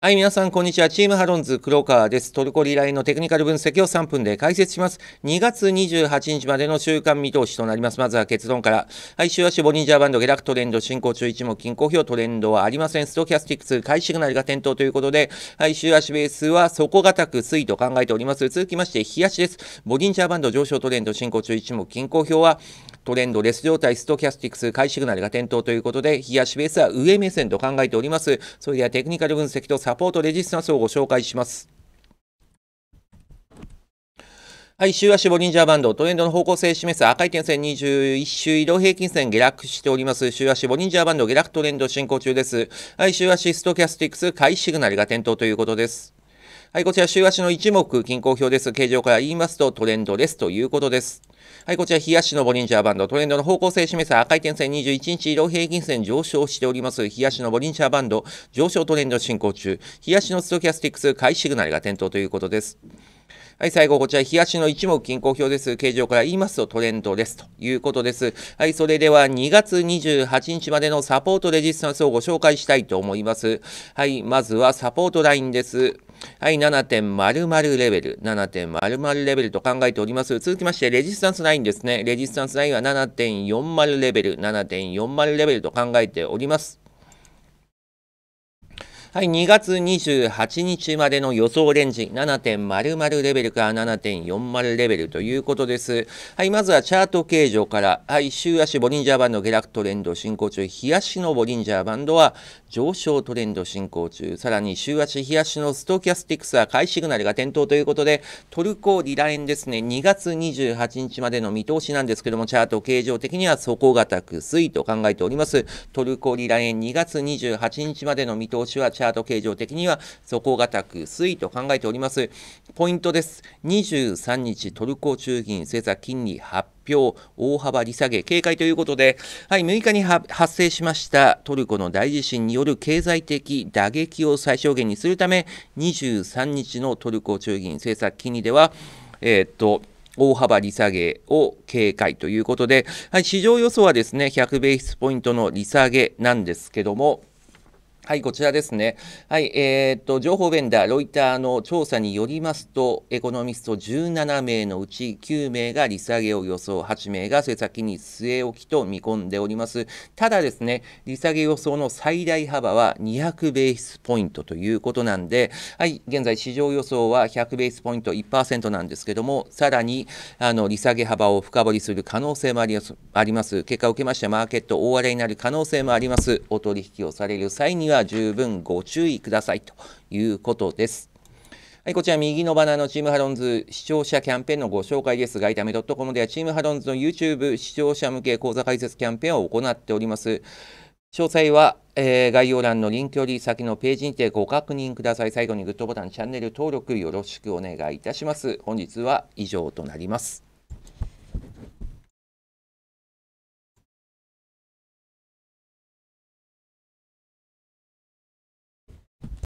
はい、皆さん、こんにちは。チームハロンズ、黒川です。トルコリラインのテクニカル分析を3分で解説します。2月28日までの週間見通しとなります。まずは結論から。はい、週足ボリンジャーバンド、下落トレンド、進行中1目、均衡表トレンドはありません。ストキャスティックス、買いシグナルが点灯ということで、はい、週足ベースは底堅く推移と考えております。続きまして、冷やしです。ボリンジャーバンド上昇トレンド、進行中1目、均衡表は、トレンドレス状態、ストキャスティクス、買いシグナルが点灯ということで、冷やしベースは上目線と考えております。それではテクニカル分析とサポートレジスタンスをご紹介します。はい、週足ボリンジャーバンド、トレンドの方向性を示す赤い点線21週移動平均線下落しております。週足ボリンジャーバンド下落トレンド進行中です。はい、週足ストキャスティックス買いシグナルが点灯ということです。はい、こちら週足の一目均衡表です。形状から言いますとトレンドですということです。はい、こちら、冷やしのボリンジャーバンド、トレンドの方向性を示す赤い点線21日移動平均線上昇しております。冷やしのボリンジャーバンド、上昇トレンド進行中、冷やしのストキャスティックス、買いシグナルが点灯ということです。はい、最後、こちら、冷やしの一目均衡表です。形状から言いますとトレンドです。ということです。はい、それでは2月28日までのサポートレジスタンスをご紹介したいと思います。はい、まずはサポートラインです。はい、7.00レベル、7.00レベルと考えております。続きまして、レジスタンスラインですね。レジスタンスラインは7.40レベル、7.40レベルと考えております。はい、2月28日までの予想レンジ、7.00レベルから7.40レベルということです。はい、まずはチャート形状から、はい、週足ボリンジャーバンド下落トレンド進行中、日足のボリンジャーバンドは上昇トレンド進行中、さらに週足、日足のストキャスティクスは買いシグナルが点灯ということで、トルコリラ円ですね、2月28日までの見通しなんですけども、チャート形状的には底堅く推移と考えております。トルコリラ円2月28日までの見通しはチャート形状的には底堅く推移と考えております。ポイントです。23日トルコ中銀政策金利発表大幅利下げ警戒ということで、はい、6日に発生しましたトルコの大地震による経済的打撃を最小限にするため23日のトルコ中銀政策金利では、えー、っと大幅利下げを警戒ということで、はい、市場予想はですね100ベースポイントの利下げなんですけども、はい、こちらですね。はい、えー、っと、情報ベンダー、ロイターの調査によりますと、エコノミスト17名のうち9名が利下げを予想、8名が先に据え置きと見込んでおります。ただですね、利下げ予想の最大幅は200ベースポイントということなんで、はい、現在市場予想は100ベースポイント1%なんですけども、さらに、あの、利下げ幅を深掘りする可能性もあります。結果を受けまして、マーケット大荒れになる可能性もあります。お取引をされる際には、は十分ご注意くださいということです。はい、こちら右のバナーのチームハロンズ視聴者キャンペーンのご紹介ですが、いドットコムではチームハロンズの YouTube 視聴者向け講座解説キャンペーンを行っております。詳細は、えー、概要欄のリンクより先のページにてご確認ください。最後にグッドボタン、チャンネル登録よろしくお願いいたします。本日は以上となります。